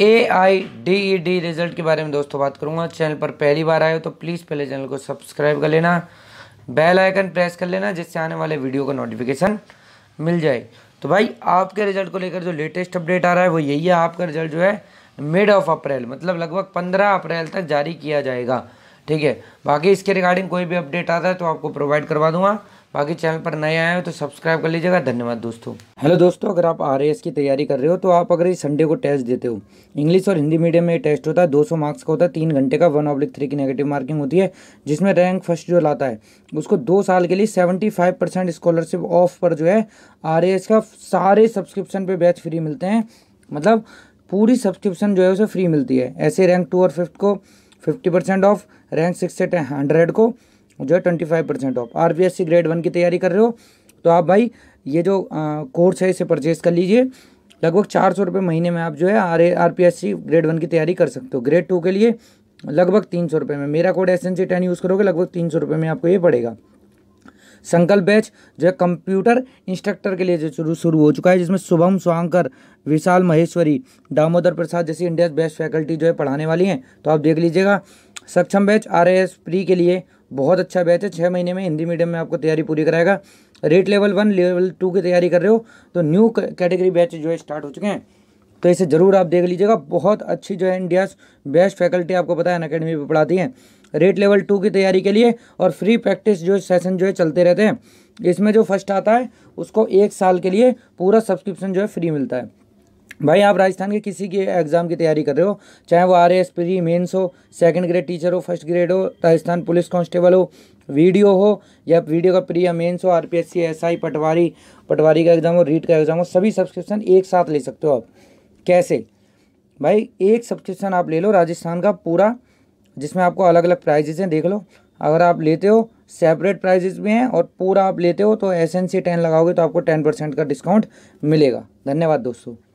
A I D E D result के बारे में दोस्तों बात करूंगा चैनल पर पहली बार आए हो तो प्लीज़ पहले चैनल को सब्सक्राइब कर लेना बेल आइकन प्रेस कर लेना जिससे आने वाले वीडियो का नोटिफिकेशन मिल जाए तो भाई आपके रिजल्ट को लेकर जो लेटेस्ट अपडेट आ रहा है वो यही है आपका रिजल्ट जो है मिड ऑफ अप्रैल मतलब लगभग पंद्रह अप्रैल तक जारी किया जाएगा ठीक है बाकी इसके रिगार्डिंग कोई भी अपडेट आता है तो आपको प्रोवाइड करवा दूंगा बाकी चैनल पर नए आए हो तो सब्सक्राइब कर लीजिएगा धन्यवाद दोस्तों हेलो दोस्तों अगर आप आर की तैयारी कर रहे हो तो आप अगर इस संडे को टेस्ट देते हो इंग्लिश और हिंदी मीडियम में ये टेस्ट होता है 200 मार्क्स का होता है तीन घंटे का वन ऑब्लिक थ्री की नेगेटिव मार्किंग होती है जिसमें रैंक फर्स्ट जो लाता है उसको दो साल के लिए सेवेंटी स्कॉलरशिप ऑफ पर जो है आर का सारे सब्सक्रिप्शन पर बैच फ्री मिलते हैं मतलब पूरी सब्सक्रिप्शन जो है उसे फ्री मिलती है ऐसे रैंक टू और फिफ्थ को fifty percent of rank six से हंड्रेड को जो है twenty five percent of R grade one की तैयारी कर रहे हो तो आप भाई ये जो कोर्स है इसे परचेज कर लीजिए लगभग चार सौ रुपये महीने में आप जो है R R P S C grade one की तैयारी कर सकते हो ग्रेड टू के लिए लगभग तीन सौ रुपये में मेरा code S N C ten use करोगे लगभग तीन सौ रुपये में आपको ये पड़ेगा संकल्प बैच जो है कंप्यूटर इंस्ट्रक्टर के लिए जो शुरू शुरू हो चुका है जिसमें शुभम स्वांकर विशाल महेश्वरी दामोदर प्रसाद जैसी इंडिया बेस्ट फैकल्टी जो है पढ़ाने वाली हैं तो आप देख लीजिएगा सक्षम बैच आर एस प्री के लिए बहुत अच्छा बैच है छः महीने में हिंदी मीडियम में आपको तैयारी पूरी कराएगा REET level one level two की तैयारी कर रहे हो तो न्यू कैटेगरी बैच जो है स्टार्ट हो चुके हैं तो इसे ज़रूर आप देख लीजिएगा बहुत अच्छी जो है इंडिया बेस्ट फैकल्टी आपको पता है अकेडमी पर पढ़ाती है रेट लेवल टू की तैयारी के लिए और फ्री प्रैक्टिस जो सेशन जो है चलते रहते हैं इसमें जो फर्स्ट आता है उसको एक साल के लिए पूरा सब्सक्रिप्शन जो है फ्री मिलता है भाई आप राजस्थान के किसी के एग्ज़ाम की तैयारी कर रहे हो चाहे वो आर एस प्री मेन्स हो सेकंड ग्रेड टीचर हो फर्स्ट ग्रेड हो राजस्थान पुलिस कांस्टेबल हो वीडियो हो या वीडियो का या मेन्स हो आरपीएससी एसआई पटवारी पटवारी का एग्ज़ाम हो रीट का एग्ज़ाम हो सभी सब्सक्रिप्शन एक साथ ले सकते हो आप कैसे भाई एक सब्सक्रिप्शन आप ले लो राजस्थान का पूरा जिसमें आपको अलग अलग प्राइजेज हैं देख लो अगर आप लेते हो सेपरेट प्राइजेज भी हैं और पूरा आप लेते हो तो एस एन सी टेन लगाओगे तो आपको टेन परसेंट का डिस्काउंट मिलेगा धन्यवाद दोस्तों